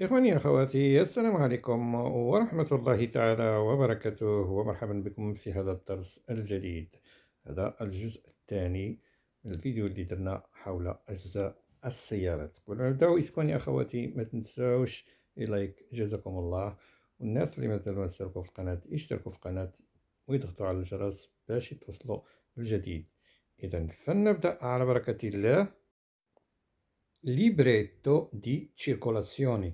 إخواني أخواتي السلام عليكم ورحمة الله تعالى وبركاته ومرحبا بكم في هذا الدرس الجديد هذا الجزء الثاني الفيديو اللي درنا حول أجزاء السيارات قبل ما نبداو إخواني أخواتي ما تنساوش لايك جزاكم الله والناس اللي مازالوا ما اشتركوا في القناة يشتركوا في القناة ويضغطوا على الجرس باش يتوصلوا الجديد إذا فلنبدأ على بركة الله libretto di circolazione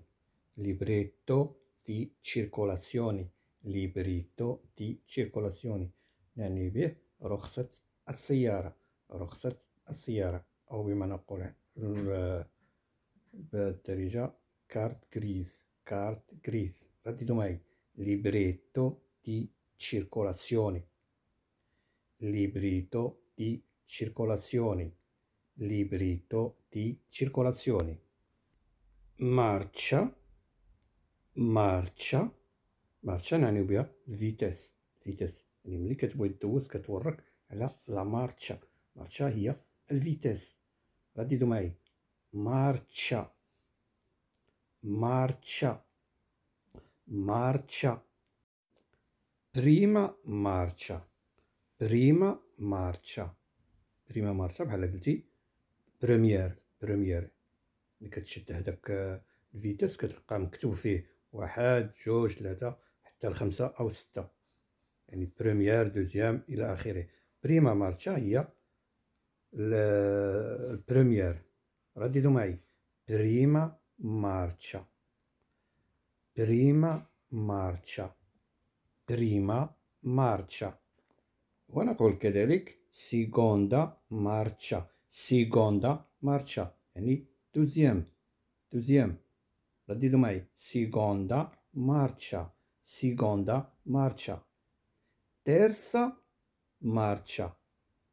libretto di circolazioni, libretto di circolazioni. يعني به رخصة السيارة رخصة السيارة أو بما نقول بالدارجة كارت غريز كارت غريز رددوا معي libretto di circolazioni libretto di circolazioni libretto di circolazioni marcia مارتشا مارتشا نعنيو بها فيتاس فيتاس يعني ملي كتبغي دوز كتورك على لا مارتشا مارتشا هي الفيتاس رددوا معي مارتشا مارتشا مارتشا بريما مارتشا بريما مارتشا بريما مارتشا بحال قلتي بريمير بريمير ملي كتشد هداك الفيتاس كتلقى مكتوب فيه واحد جوج ثلاثة حتى الخمسة أو ستة يعني بريمير دوزيام إلى آخره بريما مارتشا هي البريمير رددوا معي بريما مارتشا بريما مارتشا بريما مارتشا ونقول كذلك سيغوندا مارتشا سيغوندا مارتشا يعني دوزيام دوزيام Radidumai, seconda marcia, seconda marcia. Terza marcia,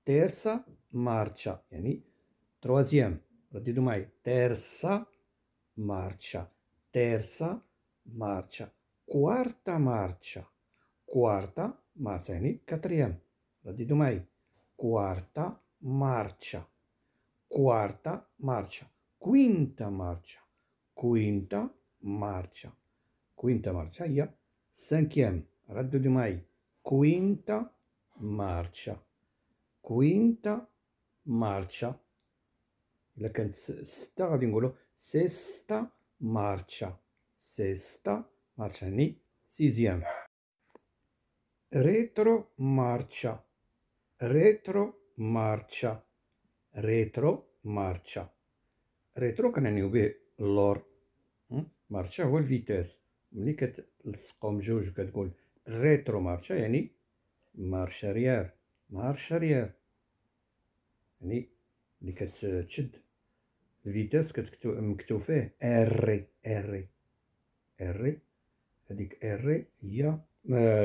terza marcia. Yani troisième, radidumai, terza marcia, terza marcia. Quarta marcia, quarta marcia. Yani quatrième, radidumai, quarta marcia, quarta marcia, quinta marcia quinta marcia. Quinta marcia hija cinquième. Raddu di mai. Quinta marcia. Quinta marcia. إذا كانت ستة غادي نقولو سيستا مارشا سيستا مارشا هني سيزيام ريترو مارشا ريترو مارشا ريترو مارشا ريترو كنعنيو به اللور مارشا هو الفيتاس ملي كتلصقهم جوج كتقول ريترو مارشا يعني مارشا ريار مارشا ريار يعني ملي كتشد الفيتاس كتكتب مكتوب فيه ار ار ار هذيك ار هي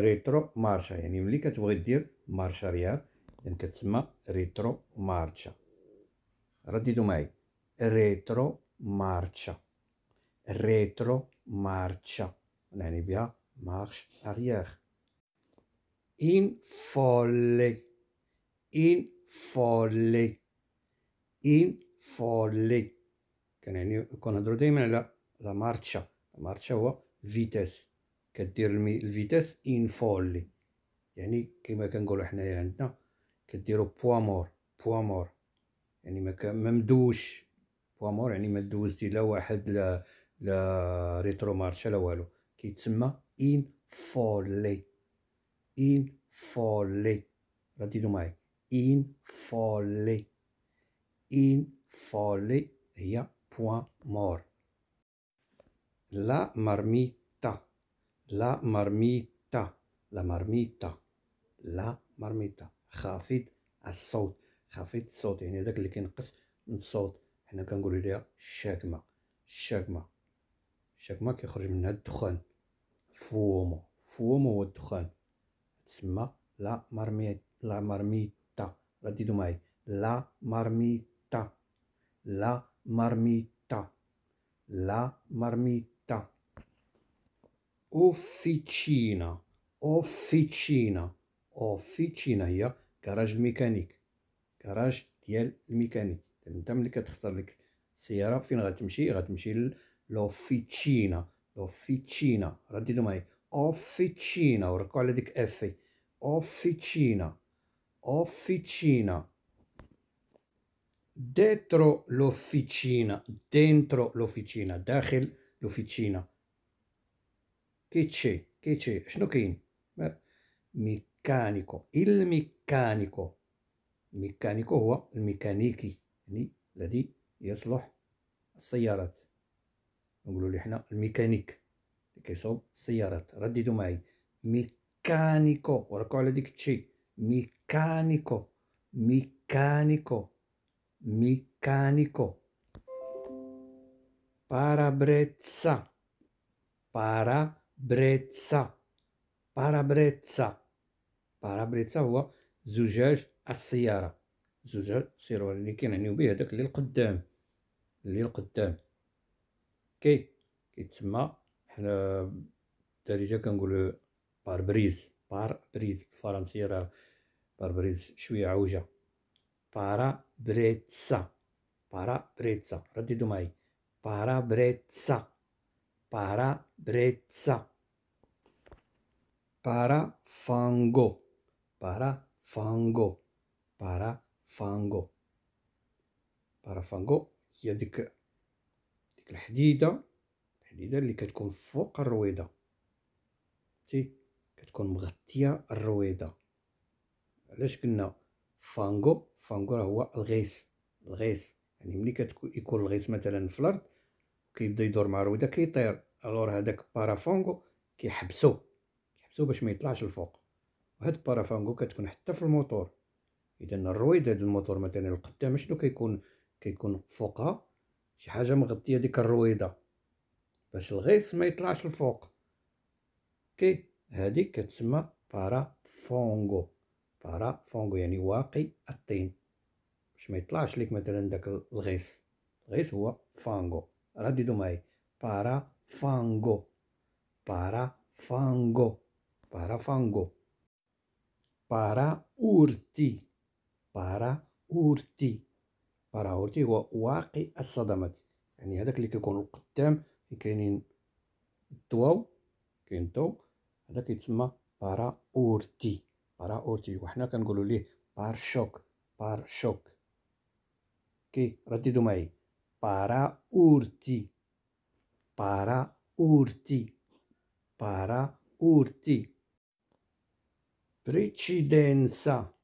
ريترو مارشا يعني ملي كتبغي دير مارشا ريار يعني كتسمى ريترو مارشا رددوا معي ريترو marcia, retro, marcia, en dan marche arrière. In folle, in folle, in folle. che Con andrò la, la marcia, la marcia هو vitesse. كدير الفيتاس ان فولي يعني كما كنقولوا حنايا عندنا كديروا بوا مور بوا مور يعني ما ممدوش بوامور يعني ما دوزتي لا واحد لا لا ريترو مارشا لا والو كيتسمى ان فولي ان فولي رددوا معايا ان فولي ان فولي هي بوان مور لا مارميتا لا مارميتا لا مارميتا لا مارميتا خافض الصوت خافض الصوت يعني داك اللي كينقص من الصوت حنا كنقولوا ليها الشاكمه الشاكمه الشاكمه كيخرج منها الدخان فومو فومو هو الدخان تسمى لا مرميت لا مرميتا رددوا معايا لا مرميتا لا مرميتا لا مرميتا اوفيتشينا اوفيتشينا اوفيتشينا هي كراج الميكانيك كراج ديال الميكانيك انت ملي كتختار لك السياره فين غتمشي غتمشي لوفيتشينا لوفيتشينا رددوا معايا اوفيتشينا وركوا على ديك افي اوفيتشينا officina dentro l'officina dentro l'officina داخل l'officina che c'è che c'è شنو كاين meccanico il meccanico meccanico هو الميكانيكي يعني الذي يصلح السيارات نقولوا لي حنا الميكانيك اللي كيصوب السيارات رددوا معي ميكانيكو وركوا على ديك الشيء ميكانيكو ميكانيكو ميكانيكو بارابريتسا بارابريتسا بارابريتسا بارابريتسا هو زجاج السيارة زوج السيروار اللي كنعنيو به هداك اللي القدام اللي القدام كي كيتسمى حنا بالدارجه كنقولو باربريز باربريز بالفرنسيه راه باربريز شويه عوجه بارا بريتسا بارا بريتسا رديتو معايا بارا بريتسا بارا بريتسا بارا فانغو بارا فانغو بارا فانغو فانغو هي ديك ديك الحديده الحديده اللي كتكون فوق الرويضه تي كتكون مغطيه الرويضه علاش قلنا فانغو فانغو راه هو الغيث الغيث يعني ملي كيكون الغيث مثلا في الارض كيبدا يدور مع الرويضه كيطير الور هذاك بارافونغو كيحبسو كيحبسو باش ما يطلعش الفوق وهاد بارافونغو كتكون حتى في الموتور اذا الرويد هذا الموتور مثلا القدام شنو كيكون كيكون فوقها شي حاجه مغطيه ديك الرويده باش الغيث ما يطلعش الفوق كي هذه كتسمى بارا فونغو بارا فونغو يعني واقي الطين باش ما يطلعش لك مثلا داك الغيث الغيث هو فانغو رددوا معايا بارا فانغو بارا فانغو بارا فانغو بارا اورتي بارا اورتي بارا اورتي هو واقي الصدمات يعني هذاك اللي كيكون القدام كاينين الضواو كاين الضوء هذا كيتسمى بارا اورتي وحنا كنقولوا ليه بار شوك بار شوك كي رددوا معي اورتي بارا اورتي بريتشيدنسا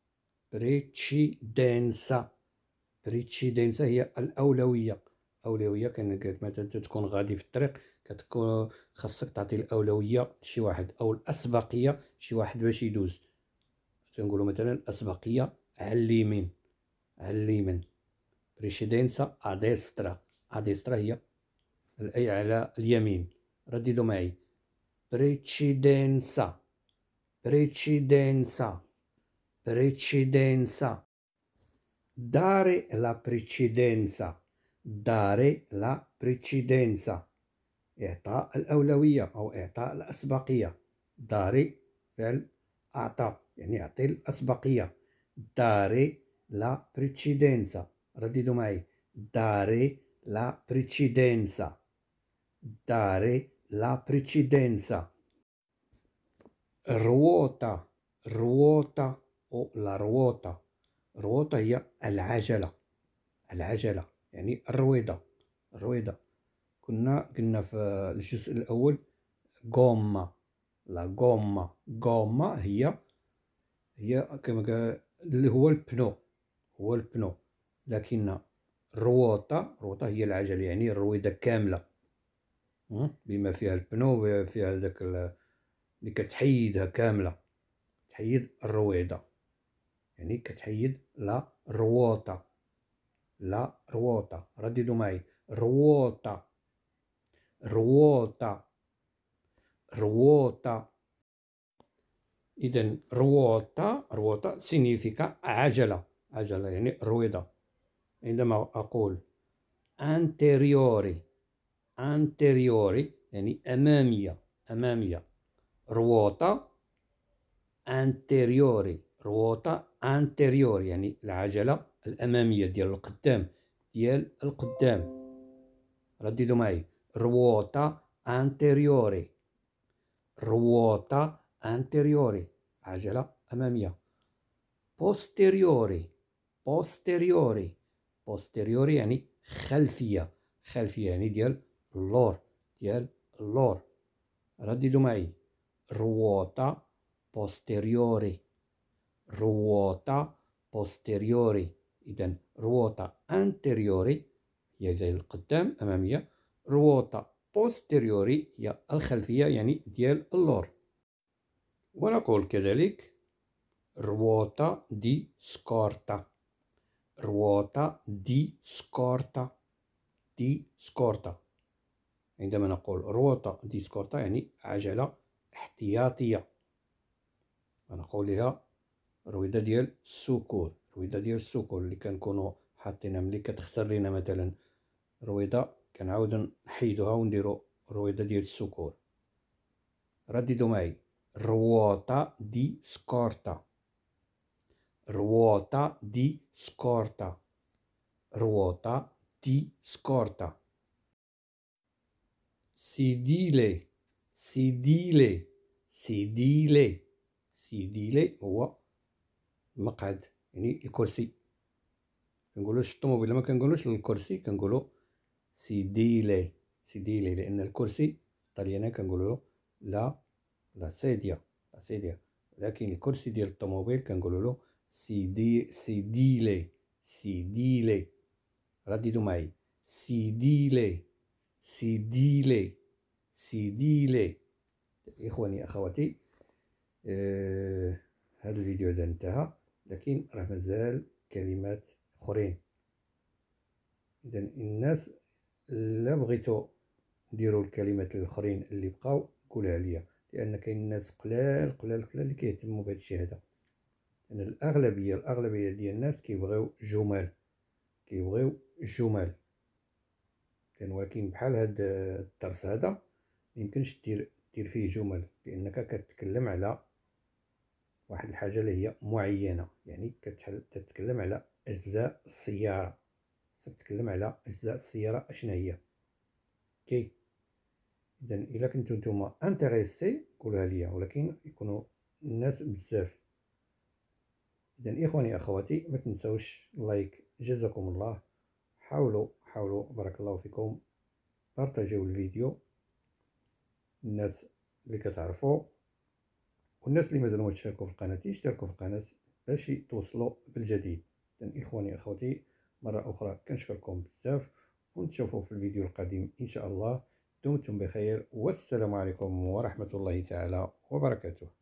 بريتشيدنسا بريتشيدنسا هي الأولوية أولوية كان مثلا تكون غادي في الطريق كتكون خاصك تعطي الأولوية لشي واحد أو الأسبقية شي واحد باش يدوز تنقولوا مثلا الأسبقية على اليمين على اليمين بريشيدنسا أديسترا أديسترا هي الأي على اليمين رددوا معي بريتشيدنسا بريتشيدنسا precedenza. Dare la precedenza. داري لا بريتشيدينزا إعطاء الأولوية أو إعطاء الأسبقية داري فعل أعطى يعني أعطي الأسبقية داري لا بريتشيدينزا رددوا معي داري لا بريتشيدينزا داري لا بريتشيدينزا ruota ruota أو لا رواطة الرواطة هي العجلة العجلة يعني الرويضة الرويضة كنا قلنا في الجزء الأول غوما لا غوما غوما هي هي كما اللي هو البنو هو البنو لكن الرواطة الرواطة هي العجلة يعني الرويضة كاملة بما فيها البنو وفيها داك اللي كتحيدها كاملة تحيد الرويضة يعني كتحيد لا روطة لا روطة رددوا معي روطة روطة روطة إذا روطة روطة سينيفيكا عجلة عجلة يعني رويضة عندما أقول anteriori anteriori يعني أمامية أمامية روطة anteriori روطة انتيريور يعني العجله الاماميه ديال القدام ديال القدام رددوا معي روتا انتيريوري روتا انتيريوري عجله اماميه بوستيريوري بوستيريوري بوستيريوري يعني خلفيه خلفيه يعني ديال اللور ديال اللور رددوا معي روتا posteriore ruota posteriori إذا ruota anteriori هي ديال القدام أمامية ruota posteriori هي الخلفية يعني ديال اللور ونقول كذلك ruota di scorta ruota di scorta di scorta عندما نقول ruota di scorta يعني عجلة احتياطية ونقول لها رويدة ديال السكور رويدة ديال السكور اللي كنكونو حاطينها ملي كتخسر لينا مثلا رويدة كنعاود نحيدوها ونديرو رويدة ديال السكور رددوا معي ruota دي سكورتا ruota دي سكورتا ruota دي سكورتا سيديلي سيديلي سيديلي سيديلي هو مقعد يعني الكرسي كنقولوش الطوموبيل ما كنقولوش الكرسي كنقولو سيديلي سيديلي لان الكرسي طليانا كنقولو لا لا سيديا لا سيديا لكن الكرسي ديال الطوموبيل كنقولو له سيدي سيديلي سيديلي رددوا معي سيديلي سيديلي سيديلي اخواني اخواتي آه هذا الفيديو هذا انتهى لكن راه مازال كلمات اخرين اذا الناس لا بغيتو ديروا الكلمات الاخرين اللي بقاو قولها ليا لان كاين الناس قلال قلال قلال اللي كيهتموا بهذا الشيء هذا لان الاغلبيه الاغلبيه ديال الناس كيبغيو جمل كيبغيو الجمل كان ولكن بحال هاد الدرس هذا ميمكنش دير دير فيه جمل لانك كتكلم على واحد الحاجة اللي هي معينة يعني كتتكلم على أجزاء السيارة تتكلم على أجزاء السيارة أشنا هي كي إذا إلا كنتو نتوما انتريسي قولوها ليا ولكن يكونوا الناس بزاف إذا إخواني أخواتي ما تنساوش لايك جزاكم الله حاولوا حاولوا بارك الله فيكم بارطاجيو الفيديو الناس اللي كتعرفوا والناس اللي مازالوا ما تشاركوا في القناه يشتركوا في القناه باش توصلوا بالجديد اخواني اخوتي مره اخرى كنشكركم بزاف ونتشوفوا في الفيديو القادم ان شاء الله دمتم بخير والسلام عليكم ورحمه الله تعالى وبركاته